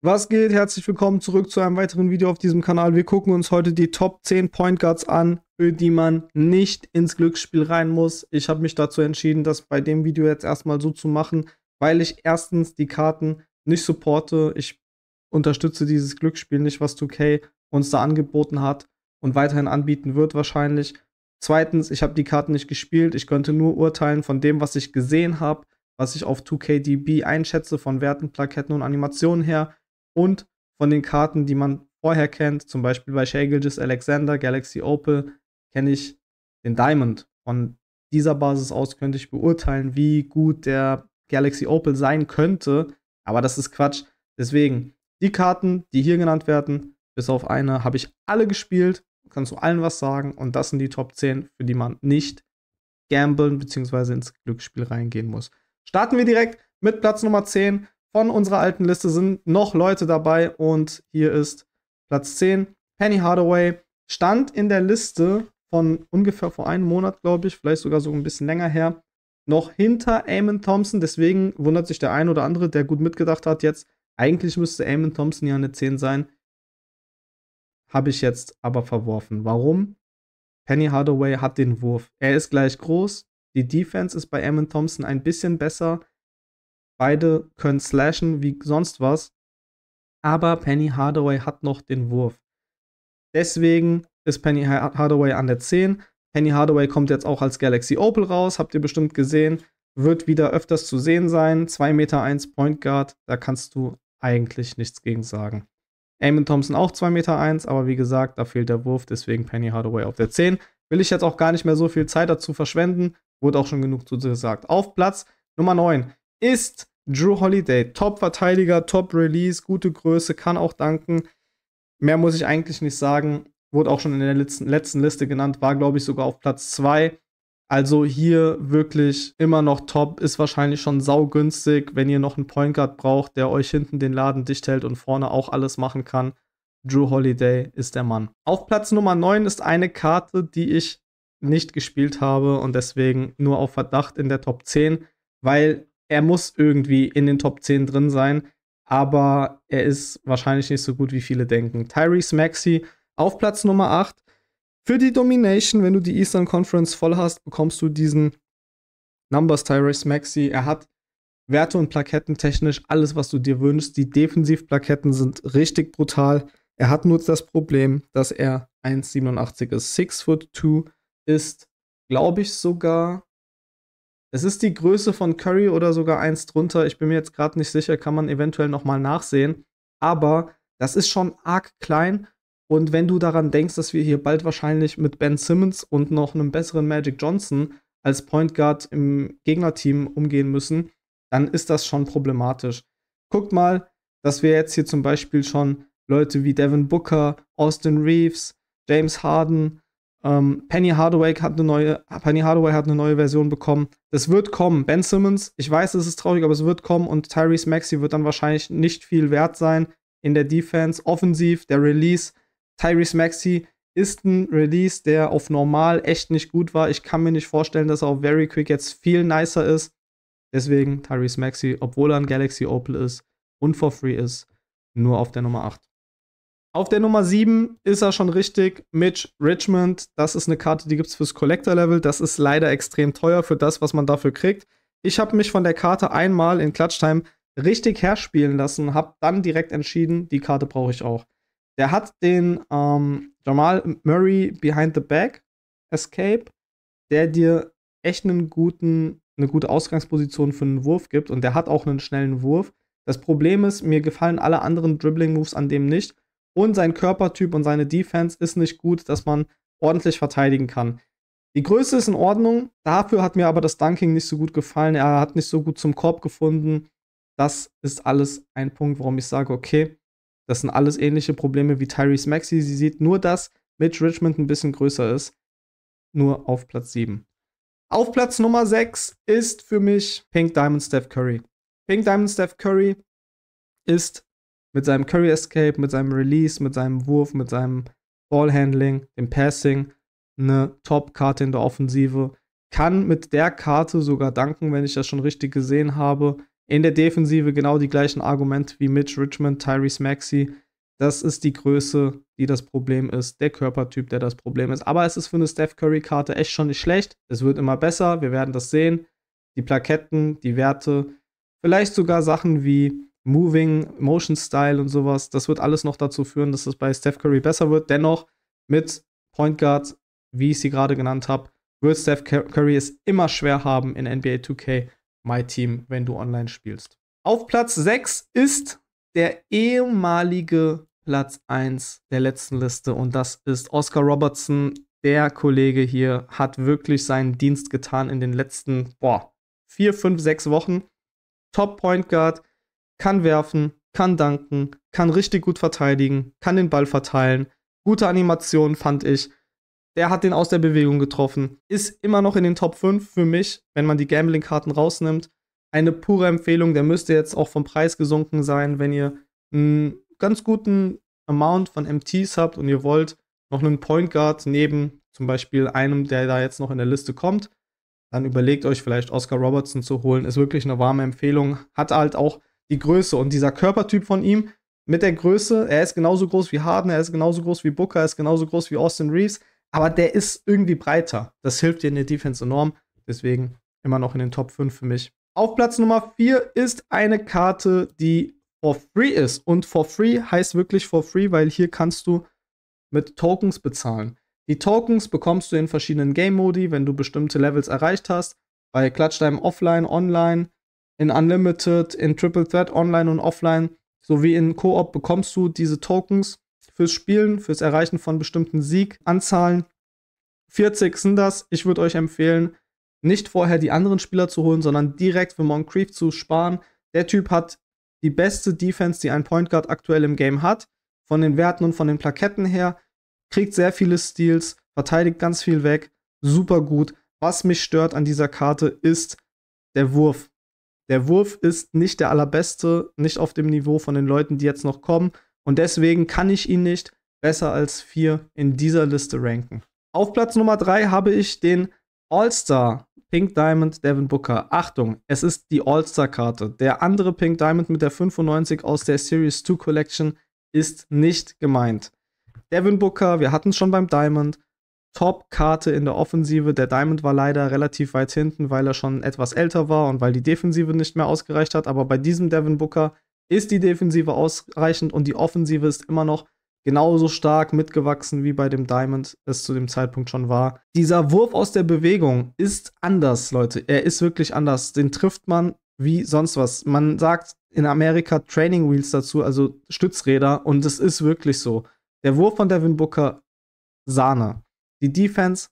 Was geht? Herzlich willkommen zurück zu einem weiteren Video auf diesem Kanal. Wir gucken uns heute die Top 10 Point Guards an, für die man nicht ins Glücksspiel rein muss. Ich habe mich dazu entschieden, das bei dem Video jetzt erstmal so zu machen, weil ich erstens die Karten nicht supporte. Ich unterstütze dieses Glücksspiel nicht, was 2K uns da angeboten hat und weiterhin anbieten wird wahrscheinlich. Zweitens, ich habe die Karten nicht gespielt. Ich könnte nur urteilen von dem, was ich gesehen habe, was ich auf 2KDB einschätze, von Werten, Plaketten und Animationen her und von den Karten, die man vorher kennt, zum Beispiel bei Shagelges Alexander, Galaxy Opal, kenne ich den Diamond. Von dieser Basis aus könnte ich beurteilen, wie gut der Galaxy Opal sein könnte, aber das ist Quatsch. Deswegen, die Karten, die hier genannt werden, bis auf eine, habe ich alle gespielt, kannst zu allen was sagen und das sind die Top 10, für die man nicht gamblen bzw. ins Glücksspiel reingehen muss. Starten wir direkt mit Platz Nummer 10. Von unserer alten Liste sind noch Leute dabei und hier ist Platz 10. Penny Hardaway stand in der Liste von ungefähr vor einem Monat, glaube ich, vielleicht sogar so ein bisschen länger her, noch hinter Eamon Thompson. Deswegen wundert sich der ein oder andere, der gut mitgedacht hat jetzt, eigentlich müsste Eamon Thompson ja eine 10 sein. Habe ich jetzt aber verworfen. Warum? Penny Hardaway hat den Wurf. Er ist gleich groß. Die Defense ist bei Eamon Thompson ein bisschen besser. Beide können slashen wie sonst was. Aber Penny Hardaway hat noch den Wurf. Deswegen ist Penny Hardaway an der 10. Penny Hardaway kommt jetzt auch als Galaxy Opal raus, habt ihr bestimmt gesehen. Wird wieder öfters zu sehen sein. 2,1 Meter Point Guard, da kannst du eigentlich nichts gegen sagen. Eamon Thompson auch 2,1 Meter aber wie gesagt, da fehlt der Wurf, deswegen Penny Hardaway auf der 10. Will ich jetzt auch gar nicht mehr so viel Zeit dazu verschwenden, wurde auch schon genug zu gesagt. Auf Platz Nummer 9 ist Drew Holiday. Top-Verteidiger, Top-Release, gute Größe, kann auch danken. Mehr muss ich eigentlich nicht sagen. Wurde auch schon in der letzten, letzten Liste genannt, war, glaube ich, sogar auf Platz 2. Also hier wirklich immer noch top, ist wahrscheinlich schon saugünstig, wenn ihr noch einen Point Guard braucht, der euch hinten den Laden dicht hält und vorne auch alles machen kann. Drew Holiday ist der Mann. Auf Platz Nummer 9 ist eine Karte, die ich nicht gespielt habe und deswegen nur auf Verdacht in der Top 10, weil er muss irgendwie in den Top 10 drin sein, aber er ist wahrscheinlich nicht so gut, wie viele denken. Tyrese Maxi auf Platz Nummer 8. Für die Domination, wenn du die Eastern Conference voll hast, bekommst du diesen Numbers Tyrese Maxi. Er hat Werte und Plaketten technisch alles, was du dir wünschst. Die Defensivplaketten sind richtig brutal. Er hat nur das Problem, dass er 1,87 ist. 6 foot 2 ist, glaube ich, sogar es ist die Größe von Curry oder sogar eins drunter. Ich bin mir jetzt gerade nicht sicher, kann man eventuell nochmal nachsehen. Aber das ist schon arg klein. Und wenn du daran denkst, dass wir hier bald wahrscheinlich mit Ben Simmons und noch einem besseren Magic Johnson als Point Guard im Gegnerteam umgehen müssen, dann ist das schon problematisch. Guckt mal, dass wir jetzt hier zum Beispiel schon Leute wie Devin Booker, Austin Reeves, James Harden, ähm, Penny Hardaway hat eine neue, Penny Hardaway hat eine neue Version bekommen. Das wird kommen. Ben Simmons, ich weiß, es ist traurig, aber es wird kommen und Tyrese Maxi wird dann wahrscheinlich nicht viel wert sein in der Defense. Offensiv, der Release. Tyrese Maxi ist ein Release, der auf normal echt nicht gut war. Ich kann mir nicht vorstellen, dass er auf Very Quick jetzt viel nicer ist. Deswegen Tyrese Maxi, obwohl er ein Galaxy Opal ist und for free ist, nur auf der Nummer 8. Auf der Nummer 7 ist er schon richtig. Mitch Richmond. Das ist eine Karte, die gibt es fürs Collector-Level. Das ist leider extrem teuer für das, was man dafür kriegt. Ich habe mich von der Karte einmal in Clutchtime richtig herspielen lassen, habe dann direkt entschieden, die Karte brauche ich auch. Der hat den ähm, Jamal Murray Behind the Back Escape, der dir echt einen guten, eine gute Ausgangsposition für einen Wurf gibt und der hat auch einen schnellen Wurf. Das Problem ist, mir gefallen alle anderen Dribbling Moves an dem nicht und sein Körpertyp und seine Defense ist nicht gut, dass man ordentlich verteidigen kann. Die Größe ist in Ordnung, dafür hat mir aber das Dunking nicht so gut gefallen. Er hat nicht so gut zum Korb gefunden. Das ist alles ein Punkt, warum ich sage, okay, das sind alles ähnliche Probleme wie Tyrese Maxi. Sie sieht nur, dass Mitch Richmond ein bisschen größer ist. Nur auf Platz 7. Auf Platz Nummer 6 ist für mich Pink Diamond Steph Curry. Pink Diamond Steph Curry ist mit seinem Curry Escape, mit seinem Release, mit seinem Wurf, mit seinem Ballhandling, dem Passing, eine Top-Karte in der Offensive. Kann mit der Karte sogar danken, wenn ich das schon richtig gesehen habe. In der Defensive genau die gleichen Argumente wie Mitch Richmond, Tyrese Maxey. Das ist die Größe, die das Problem ist, der Körpertyp, der das Problem ist. Aber es ist für eine Steph Curry-Karte echt schon nicht schlecht. Es wird immer besser, wir werden das sehen. Die Plaketten, die Werte, vielleicht sogar Sachen wie Moving, Motion Style und sowas. Das wird alles noch dazu führen, dass es bei Steph Curry besser wird. Dennoch mit Point Guard, wie ich sie gerade genannt habe, wird Steph Curry es immer schwer haben in NBA 2K My Team, wenn du online spielst. Auf Platz 6 ist der ehemalige Platz 1 der letzten Liste und das ist Oscar Robertson. Der Kollege hier hat wirklich seinen Dienst getan in den letzten 4, 5, 6 Wochen. Top Point Guard, kann werfen, kann danken, kann richtig gut verteidigen, kann den Ball verteilen. Gute Animation fand ich. Der hat den aus der Bewegung getroffen. Ist immer noch in den Top 5 für mich, wenn man die Gambling-Karten rausnimmt. Eine pure Empfehlung. Der müsste jetzt auch vom Preis gesunken sein, wenn ihr einen ganz guten Amount von MTs habt und ihr wollt noch einen Point Guard neben zum Beispiel einem, der da jetzt noch in der Liste kommt. Dann überlegt euch vielleicht Oscar Robertson zu holen. Ist wirklich eine warme Empfehlung. Hat halt auch die Größe und dieser Körpertyp von ihm mit der Größe, er ist genauso groß wie Harden, er ist genauso groß wie Booker, er ist genauso groß wie Austin Reeves, aber der ist irgendwie breiter. Das hilft dir in der Defense enorm, deswegen immer noch in den Top 5 für mich. Auf Platz Nummer 4 ist eine Karte, die for free ist. Und for free heißt wirklich for free, weil hier kannst du mit Tokens bezahlen. Die Tokens bekommst du in verschiedenen Game-Modi, wenn du bestimmte Levels erreicht hast. Bei Klatschdeim Offline, Online, in Unlimited, in Triple Threat, online und offline, sowie in Koop bekommst du diese Tokens fürs Spielen, fürs Erreichen von bestimmten Sieganzahlen. 40 sind das. Ich würde euch empfehlen, nicht vorher die anderen Spieler zu holen, sondern direkt für Moncrief zu sparen. Der Typ hat die beste Defense, die ein Point Guard aktuell im Game hat. Von den Werten und von den Plaketten her. Kriegt sehr viele Steals, verteidigt ganz viel weg. Super gut. Was mich stört an dieser Karte ist der Wurf. Der Wurf ist nicht der allerbeste, nicht auf dem Niveau von den Leuten, die jetzt noch kommen. Und deswegen kann ich ihn nicht besser als 4 in dieser Liste ranken. Auf Platz Nummer 3 habe ich den All-Star Pink Diamond Devin Booker. Achtung, es ist die All-Star-Karte. Der andere Pink Diamond mit der 95 aus der Series 2 Collection ist nicht gemeint. Devin Booker, wir hatten es schon beim Diamond, Top-Karte in der Offensive. Der Diamond war leider relativ weit hinten, weil er schon etwas älter war und weil die Defensive nicht mehr ausgereicht hat. Aber bei diesem Devin Booker ist die Defensive ausreichend und die Offensive ist immer noch genauso stark mitgewachsen, wie bei dem Diamond es zu dem Zeitpunkt schon war. Dieser Wurf aus der Bewegung ist anders, Leute. Er ist wirklich anders. Den trifft man wie sonst was. Man sagt in Amerika Training Wheels dazu, also Stützräder, und es ist wirklich so. Der Wurf von Devin Booker, Sahne die Defense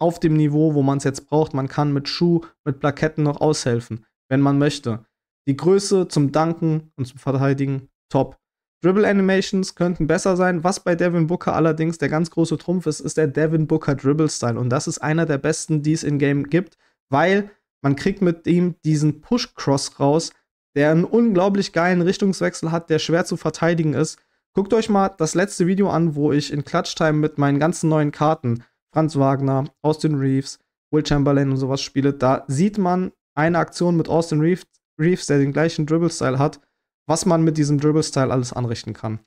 auf dem Niveau, wo man es jetzt braucht. Man kann mit Schuh, mit Plaketten noch aushelfen, wenn man möchte. Die Größe zum Danken und zum Verteidigen, top. Dribble Animations könnten besser sein. Was bei Devin Booker allerdings der ganz große Trumpf ist, ist der Devin Booker Dribble Style. Und das ist einer der besten, die es in Game gibt, weil man kriegt mit ihm diesen Push Cross raus, der einen unglaublich geilen Richtungswechsel hat, der schwer zu verteidigen ist. Guckt euch mal das letzte Video an, wo ich in Clutch Time mit meinen ganzen neuen Karten Franz Wagner, Austin Reeves, Will Chamberlain und sowas spiele, da sieht man eine Aktion mit Austin Reeves, Reeves der den gleichen Dribble-Style hat, was man mit diesem Dribble-Style alles anrichten kann.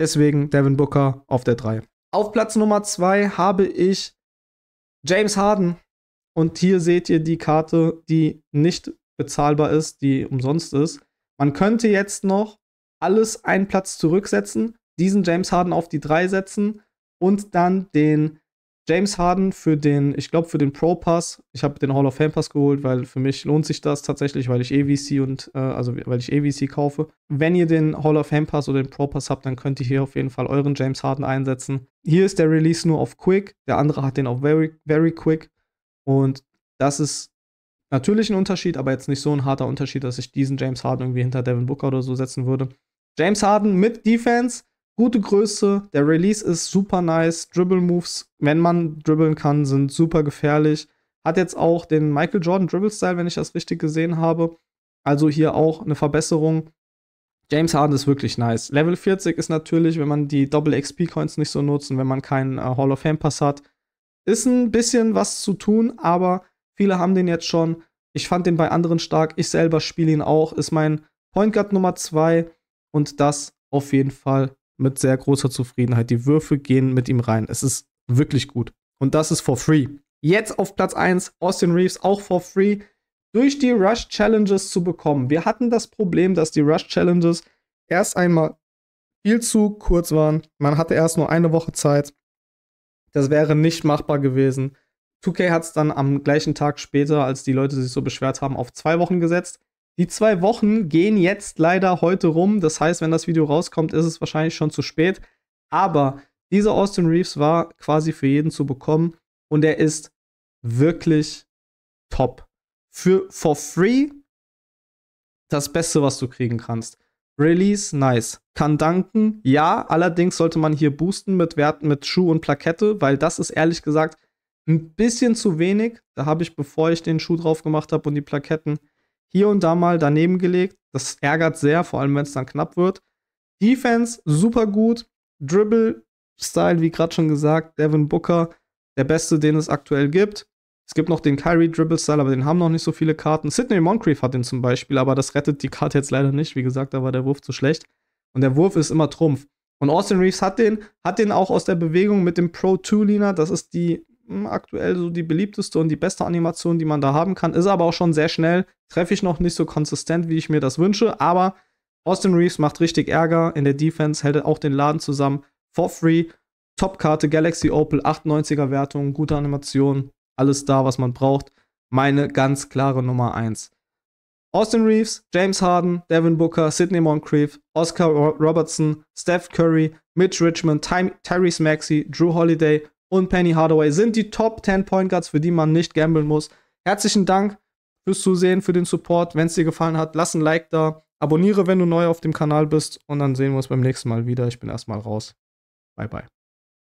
Deswegen Devin Booker auf der 3. Auf Platz Nummer 2 habe ich James Harden. Und hier seht ihr die Karte, die nicht bezahlbar ist, die umsonst ist. Man könnte jetzt noch alles einen Platz zurücksetzen, diesen James Harden auf die 3 setzen und dann den James Harden für den, ich glaube, für den Pro Pass. Ich habe den Hall of Fame Pass geholt, weil für mich lohnt sich das tatsächlich, weil ich EVC und, äh, also weil ich EVC kaufe. Wenn ihr den Hall of Fame Pass oder den Pro Pass habt, dann könnt ihr hier auf jeden Fall euren James Harden einsetzen. Hier ist der Release nur auf Quick, der andere hat den auf Very, Very Quick. Und das ist natürlich ein Unterschied, aber jetzt nicht so ein harter Unterschied, dass ich diesen James Harden irgendwie hinter Devin Booker oder so setzen würde. James Harden mit Defense gute Größe. Der Release ist super nice. Dribble Moves, wenn man dribbeln kann, sind super gefährlich. Hat jetzt auch den Michael Jordan Dribble Style, wenn ich das richtig gesehen habe. Also hier auch eine Verbesserung. James Harden ist wirklich nice. Level 40 ist natürlich, wenn man die Double XP Coins nicht so nutzt und wenn man keinen äh, Hall of Fame Pass hat, ist ein bisschen was zu tun, aber viele haben den jetzt schon. Ich fand den bei anderen stark. Ich selber spiele ihn auch. Ist mein Point Guard Nummer 2 und das auf jeden Fall mit sehr großer Zufriedenheit. Die Würfe gehen mit ihm rein. Es ist wirklich gut. Und das ist for free. Jetzt auf Platz 1 Austin Reeves auch for free durch die Rush Challenges zu bekommen. Wir hatten das Problem, dass die Rush Challenges erst einmal viel zu kurz waren. Man hatte erst nur eine Woche Zeit. Das wäre nicht machbar gewesen. 2K hat es dann am gleichen Tag später, als die Leute sich so beschwert haben, auf zwei Wochen gesetzt. Die zwei Wochen gehen jetzt leider heute rum. Das heißt, wenn das Video rauskommt, ist es wahrscheinlich schon zu spät. Aber dieser Austin Reeves war quasi für jeden zu bekommen und er ist wirklich top. Für for free das Beste, was du kriegen kannst. Release, nice. Kann danken, ja. Allerdings sollte man hier boosten mit Werten mit Schuh und Plakette, weil das ist ehrlich gesagt ein bisschen zu wenig. Da habe ich, bevor ich den Schuh drauf gemacht habe und die Plaketten, hier und da mal daneben gelegt. Das ärgert sehr, vor allem wenn es dann knapp wird. Defense super gut. Dribble-Style, wie gerade schon gesagt, Devin Booker, der beste, den es aktuell gibt. Es gibt noch den Kyrie Dribble-Style, aber den haben noch nicht so viele Karten. Sidney Moncrief hat den zum Beispiel, aber das rettet die Karte jetzt leider nicht. Wie gesagt, da war der Wurf zu schlecht. Und der Wurf ist immer Trumpf. Und Austin Reeves hat den, hat den auch aus der Bewegung mit dem Pro 2-Leaner. Das ist die hm, aktuell so die beliebteste und die beste Animation, die man da haben kann. Ist aber auch schon sehr schnell. Treffe ich noch nicht so konsistent, wie ich mir das wünsche. Aber Austin Reeves macht richtig Ärger. In der Defense hält auch den Laden zusammen. For free. Topkarte Galaxy Opel, 98er Wertung, gute Animation. Alles da, was man braucht. Meine ganz klare Nummer 1. Austin Reeves, James Harden, Devin Booker, Sidney Moncrief, Oscar Robertson, Steph Curry, Mitch Richmond, Ty Tyrese Maxey, Drew Holiday, und Penny Hardaway sind die Top 10 Point Guards, für die man nicht gamblen muss. Herzlichen Dank fürs Zusehen, für den Support. Wenn es dir gefallen hat, lass ein Like da. Abonniere, wenn du neu auf dem Kanal bist. Und dann sehen wir uns beim nächsten Mal wieder. Ich bin erstmal raus. Bye, bye.